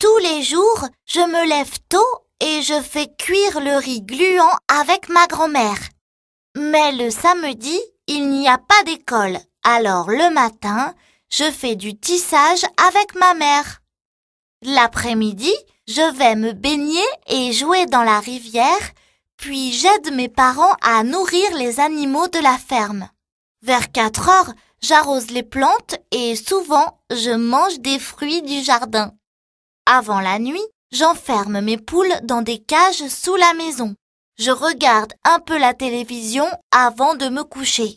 Tous les jours, je me lève tôt et je fais cuire le riz gluant avec ma grand-mère. Mais le samedi, il n'y a pas d'école. Alors le matin, je fais du tissage avec ma mère. L'après-midi, je vais me baigner et jouer dans la rivière, puis j'aide mes parents à nourrir les animaux de la ferme. Vers 4 heures, j'arrose les plantes et souvent je mange des fruits du jardin. Avant la nuit, j'enferme mes poules dans des cages sous la maison. Je regarde un peu la télévision avant de me coucher.